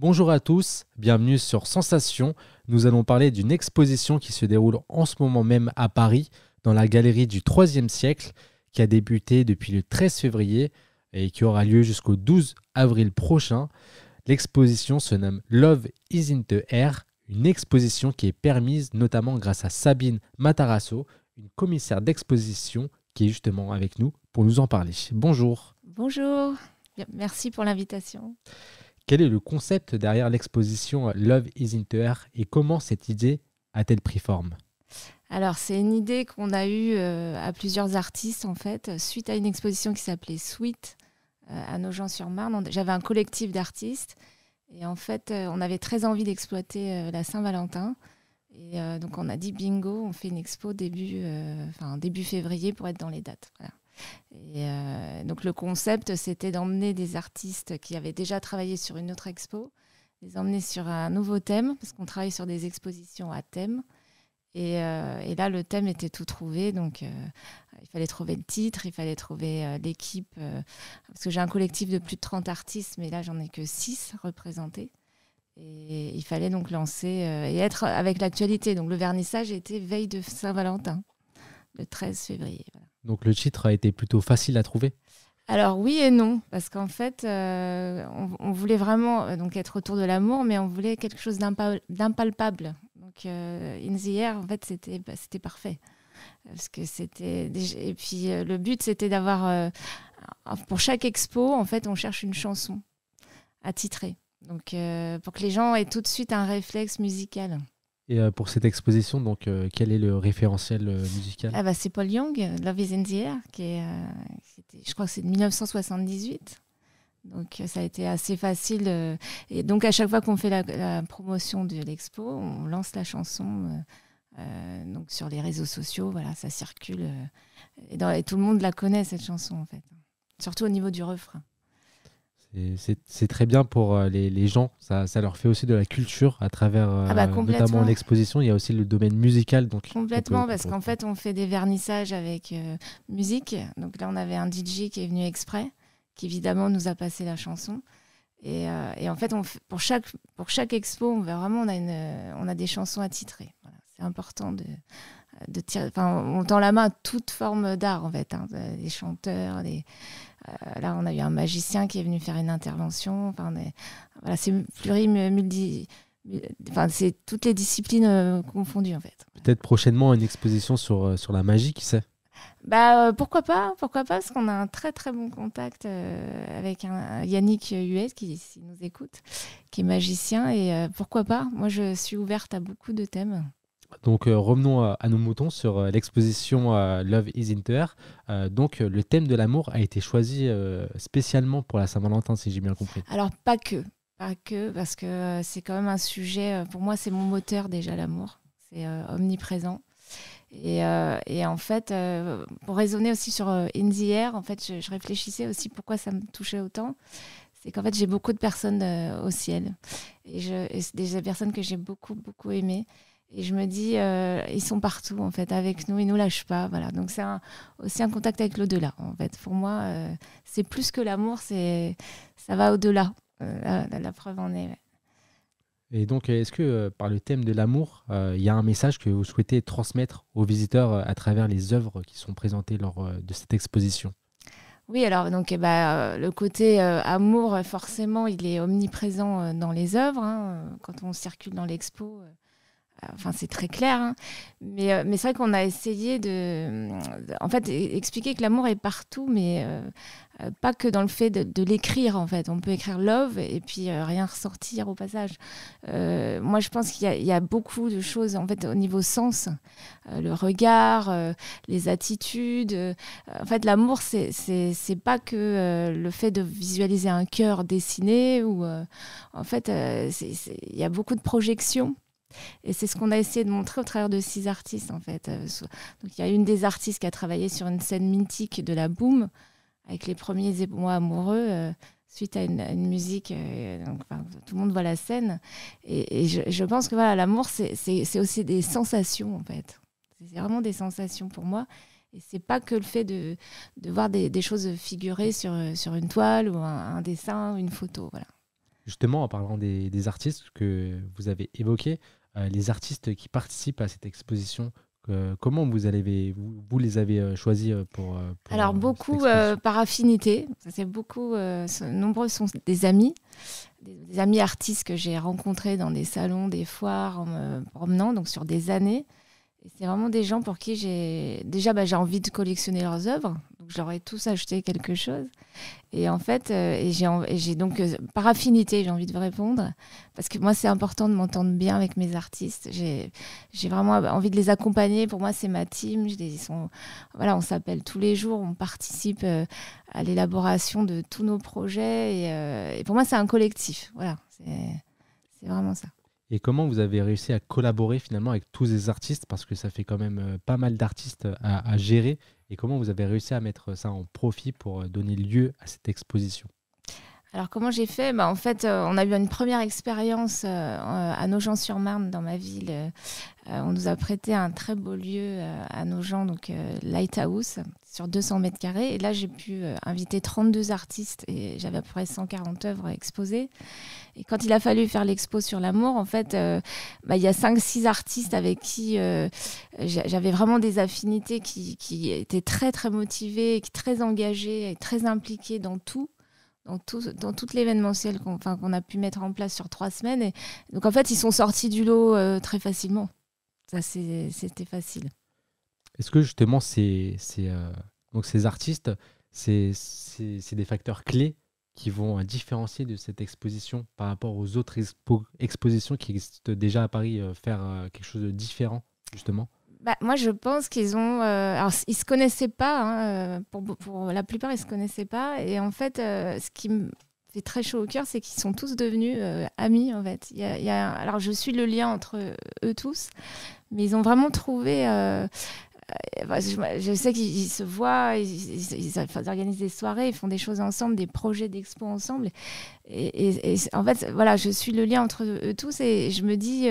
Bonjour à tous, bienvenue sur Sensation. Nous allons parler d'une exposition qui se déroule en ce moment même à Paris, dans la galerie du 3e siècle, qui a débuté depuis le 13 février et qui aura lieu jusqu'au 12 avril prochain. L'exposition se nomme Love is in the air, une exposition qui est permise notamment grâce à Sabine Matarasso, une commissaire d'exposition qui est justement avec nous pour nous en parler. Bonjour. Bonjour, merci pour l'invitation. Quel est le concept derrière l'exposition Love is in the air et comment cette idée a-t-elle pris forme alors, c'est une idée qu'on a eue euh, à plusieurs artistes, en fait, suite à une exposition qui s'appelait Sweet euh, à à Nogent-sur-Marne. J'avais un collectif d'artistes et en fait, euh, on avait très envie d'exploiter la Saint-Valentin. Et donc, on a dit bingo, on fait une expo début, enfin début février pour être dans les dates. Et euh, donc le concept, c'était d'emmener des artistes qui avaient déjà travaillé sur une autre expo, les emmener sur un nouveau thème, parce qu'on travaille sur des expositions à thème. Et, euh, là, le thème était tout trouvé. Donc, euh, il fallait trouver le titre, il fallait trouver l'équipe. parce que j'ai un collectif de plus de 30 artistes, mais là, j'en ai que 6 représentés. Et il fallait donc lancer et être avec l'actualité. Donc, le vernissage était veille de Saint-Valentin, le 13 février. Donc le titre a été plutôt facile à trouver alors oui et non, parce qu'en fait, euh, on, voulait vraiment euh, donc être autour de l'amour, mais on voulait quelque chose d'impalpable. Donc euh, In the Air, en fait, c'était bah, parfait, parce que c'était et puis le but c'était d'avoir pour chaque expo, en fait, on cherche une chanson à titrer, donc pour que les gens aient tout de suite un réflexe musical. Et euh, pour cette exposition, donc, euh, quel est le référentiel euh, musical ah bah, C'est Paul Young, Love is in the Air, qui est, je crois que c'est de 1978. Donc ça a été assez facile. et donc à chaque fois qu'on fait la, promotion de l'expo, on lance la chanson donc sur les réseaux sociaux. Voilà, ça circule. Et, et, tout le monde la connaît cette chanson en fait. Surtout au niveau du refrain. C'est très bien pour euh, les, gens, ça, leur fait aussi de la culture à travers euh, ah bah, notamment l'exposition. Il y a aussi le domaine musical. Donc complètement, parce qu'en fait, on fait des vernissages avec euh, musique. Donc là, on avait un DJ qui est venu exprès, qui évidemment nous a passé la chanson. Et, en fait, on pour, chaque, pour chaque expo, on, va vraiment, on, a une, on a des chansons à titrer. C'est important de, tirer. On tend la main à toute forme d'art, en fait, hein, les chanteurs, les euh, là, on a eu un magicien qui est venu faire une intervention. Enfin, c'est c'est toutes les disciplines euh, confondues en fait. Peut-être prochainement une exposition sur, euh, la magie, qui sait bah, pourquoi pas, pourquoi pas, parce qu'on a un très très bon contact avec Yannick Huet qui, nous écoute, qui est magicien, et pourquoi pas, moi je suis ouverte à beaucoup de thèmes. Donc euh, revenons à, nos moutons sur euh, l'exposition euh, Love is Inter. donc le thème de l'amour a été choisi spécialement pour la Saint-Valentin, si j'ai bien compris. Alors pas que, pas que, parce que c'est quand même un sujet, pour moi c'est mon moteur déjà l'amour, c'est omniprésent. Et, en fait, pour raisonner aussi sur In the Air, en fait, je, réfléchissais aussi pourquoi ça me touchait autant. C'est qu'en fait, j'ai beaucoup de personnes au ciel. Et, je, et des personnes que j'ai beaucoup, beaucoup aimées. Et je me dis, euh, ils sont partout, en fait, avec nous, ils ne nous lâchent pas. Voilà. Donc, c'est aussi un contact avec l'au-delà, en fait. Pour moi, euh, c'est plus que l'amour, c'est ça va au-delà. Euh, la, preuve en est. Et donc, est-ce que par le thème de l'amour, il y a un message que vous souhaitez transmettre aux visiteurs à travers les œuvres qui sont présentées lors de cette exposition oui, alors donc eh ben, le côté amour, forcément, il est omniprésent dans les œuvres. Hein, quand on circule dans l'expo, Enfin, c'est très clair. Hein. Euh, mais, c'est vrai qu'on a essayé de, En fait, e-, expliquer que l'amour est partout, mais euh, euh, pas que dans le fait de, l'écrire, en fait. On peut écrire love et puis rien ressortir au passage. moi, je pense qu'il y, a beaucoup de choses, en fait, au niveau sens. le regard, les attitudes. en fait, l'amour, c'est pas que le fait de visualiser un cœur dessiné ou. en fait, il y a beaucoup de projections. Et c'est ce qu'on a essayé de montrer au travers de six artistes, en fait. Euh, donc, il y a une des artistes qui a travaillé sur une scène mythique de la Boom, avec les premiers émois amoureux, euh, suite à une, musique. Euh, tout le monde voit la scène. Et, je, pense que voilà, l'amour, c'est aussi des sensations, en fait. C'est vraiment des sensations pour moi. Et c'est pas que le fait de, de voir des, choses figurées sur, sur une toile ou un, dessin ou une photo. Voilà. Justement, en parlant des, des artistes que vous avez évoqués, euh, les artistes qui participent à cette exposition comment vous, vous, les avez euh, choisis euh, pour, Alors beaucoup par affinité. C'est beaucoup, nombreux sont des amis, des, amis artistes que j'ai rencontrés dans des salons, des foires, en me promenant donc sur des années. C'est vraiment des gens pour qui j'ai déjà bah, j'ai envie de collectionner leurs œuvres. J'aurais tous acheté quelque chose. Et en fait, euh, j'ai donc, euh, par affinité, j'ai envie de vous répondre, parce que moi, c'est important de m'entendre bien avec mes artistes. J'ai vraiment envie de les accompagner. Pour moi, c'est ma team. sont, voilà, on s'appelle tous les jours, on participe euh, à l'élaboration de tous nos projets. Et, pour moi, c'est un collectif. Voilà, c'est vraiment ça. Et comment vous avez réussi à collaborer finalement avec tous ces artistes Parce que ça fait quand même pas mal d'artistes à, à gérer et comment vous avez réussi à mettre ça en profit pour euh, donner lieu à cette exposition alors comment j'ai fait bah, En fait, euh, on a eu une première expérience euh, euh, à Nogent-sur-Marne dans ma ville. on nous a prêté un très beau lieu à Nogent, donc Lighthouse, sur 200 mètres carrés. Et là, j'ai pu inviter 32 artistes et j'avais à peu près 140 œuvres exposées. Et quand il a fallu faire l'expo sur l'amour, en fait, bah, il y a 5-6 artistes avec qui j'avais vraiment des affinités qui, qui étaient très très motivés, très engagés, et très impliqués dans tout dans tout, l'événementiel qu'on a pu mettre en place sur trois semaines. Et, donc en fait, ils sont sortis du lot euh, très facilement. Ça, c'était facile. Est-ce que justement, ces, euh, donc ces artistes, c'est des facteurs clés qui vont euh, différencier de cette exposition par rapport aux autres expositions qui existent déjà à Paris, faire quelque chose de différent, justement bah, moi, je pense qu'ils ont. Euh, alors, ils se connaissaient pas. Hein, euh, pour, pour, la plupart, ils ne se connaissaient pas. Et en fait, euh, ce qui me fait très chaud au cœur, c'est qu'ils sont tous devenus amis, en fait. Il y a, alors, je suis le lien entre eux tous. Mais ils ont vraiment trouvé. Bah, je sais qu'ils se voient, ils, organisent des soirées, ils font des choses ensemble, des projets d'expo ensemble. Et, et, en fait, voilà, je suis le lien entre eux tous et je me dis,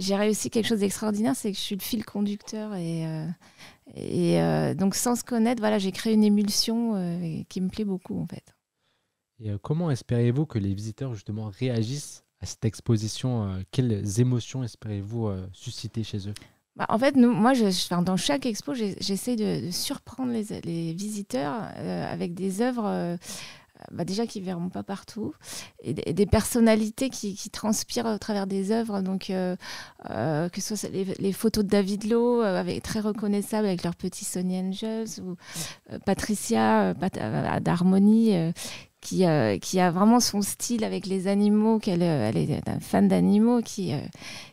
j'ai réussi quelque chose d'extraordinaire, c'est que je suis le fil conducteur. Et, euh, et euh, donc, sans se connaître, voilà, j'ai créé une émulsion euh, qui me plaît beaucoup, en fait. Et comment espérez-vous que les visiteurs, justement, réagissent à cette exposition Quelles émotions espérez-vous susciter chez eux bah, En fait, nous, moi, je, dans chaque expo, j'essaie de, surprendre les, les visiteurs avec des œuvres bah déjà qui verront pas partout, et des, personnalités qui, transpirent au travers des œuvres, donc euh, euh, que ce soit les, photos de David Lowe, euh, avec, très reconnaissables avec leur petit Sonny Angels, ou Patricia d'Harmonie, euh, qui, a vraiment son style avec les animaux, qu'elle euh, elle est un fan d'animaux, qui, euh,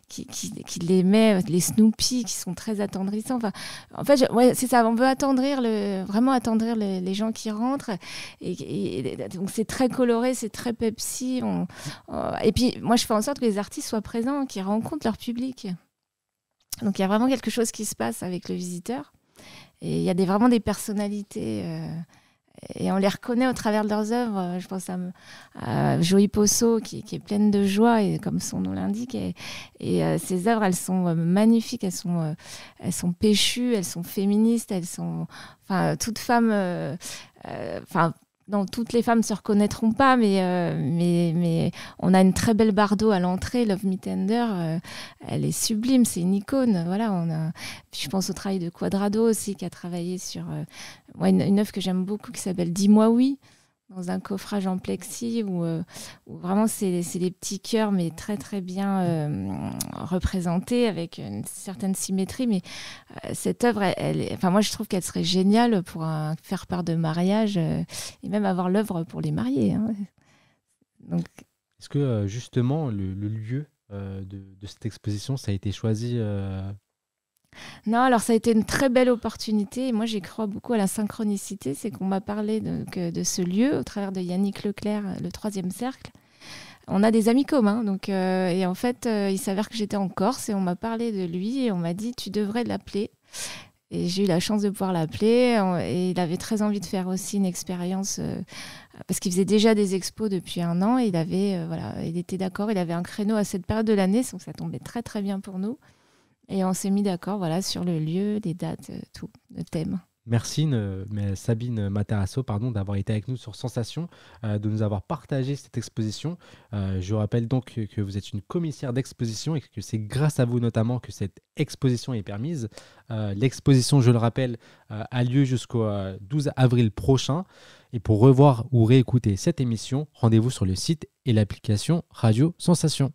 qui, qui, les met, les Snoopy, qui sont très attendrissants. Enfin, en fait, ouais, c'est ça, on veut attendrir, le, vraiment attendrir les gens qui rentrent. Et, donc, c'est très coloré, c'est très Pepsi. et puis, moi, je fais en sorte que les artistes soient présents, qu'ils rencontrent leur public. Donc, il y a vraiment quelque chose qui se passe avec le visiteur. Et il y a des, vraiment des personnalités et on les reconnaît au travers de leurs œuvres. Je pense à, à Joey Posso, qui, est pleine de joie, et comme son nom l'indique. Et, et euh, ses œuvres, elles sont euh, magnifiques, elles sont, euh, elles sont péchues, elles sont féministes, elles sont. Enfin, toute femme. Enfin, toutes les femmes se reconnaîtront pas, euh, mais, on a une très belle bardo à l'entrée, Love Me Tender, euh, elle est sublime, c'est une icône. Voilà, on a, je pense au travail de Quadrado aussi, qui a travaillé sur euh, une, œuvre que j'aime beaucoup qui s'appelle Dis-moi oui dans un coffrage en plexi où, euh, vraiment c'est des petits cœurs, mais très très bien euh, représentés avec une certaine symétrie. Mais euh, cette œuvre, enfin, moi je trouve qu'elle serait géniale pour faire part de mariage et même avoir l'œuvre pour les mariés. Hein. Donc... Est-ce que justement le, lieu de, de, cette exposition, ça a été choisi non, alors ça a été une très belle opportunité. moi, j'y crois beaucoup à la synchronicité. C'est qu'on m'a parlé de ce lieu au travers de Yannick Leclerc, euh, le troisième cercle. On a des amis communs. Donc, euh, et en fait, euh, il s'avère que j'étais en Corse et on m'a parlé de lui et on m'a dit Tu devrais l'appeler. Et j'ai eu la chance de pouvoir l'appeler. Et il avait très envie de faire aussi une expérience, parce qu'il faisait déjà des expos depuis un an. Et il, avait, voilà, il était d'accord, il avait un créneau à cette période de l'année, donc ça tombait très très bien pour nous. Et on s'est mis d'accord voilà, sur le lieu, les dates, euh, tout, le thème. Merci Sabine Materasso pardon, d'avoir été avec nous sur Sensation, euh, de nous avoir partagé cette exposition. Euh, je rappelle donc que, vous êtes une commissaire d'exposition et que c'est grâce à vous notamment que cette exposition est permise. L'exposition, je le rappelle, a lieu jusqu'au 12 avril prochain. Et pour revoir ou réécouter cette émission, rendez-vous sur le site et l'application Radio Sensation.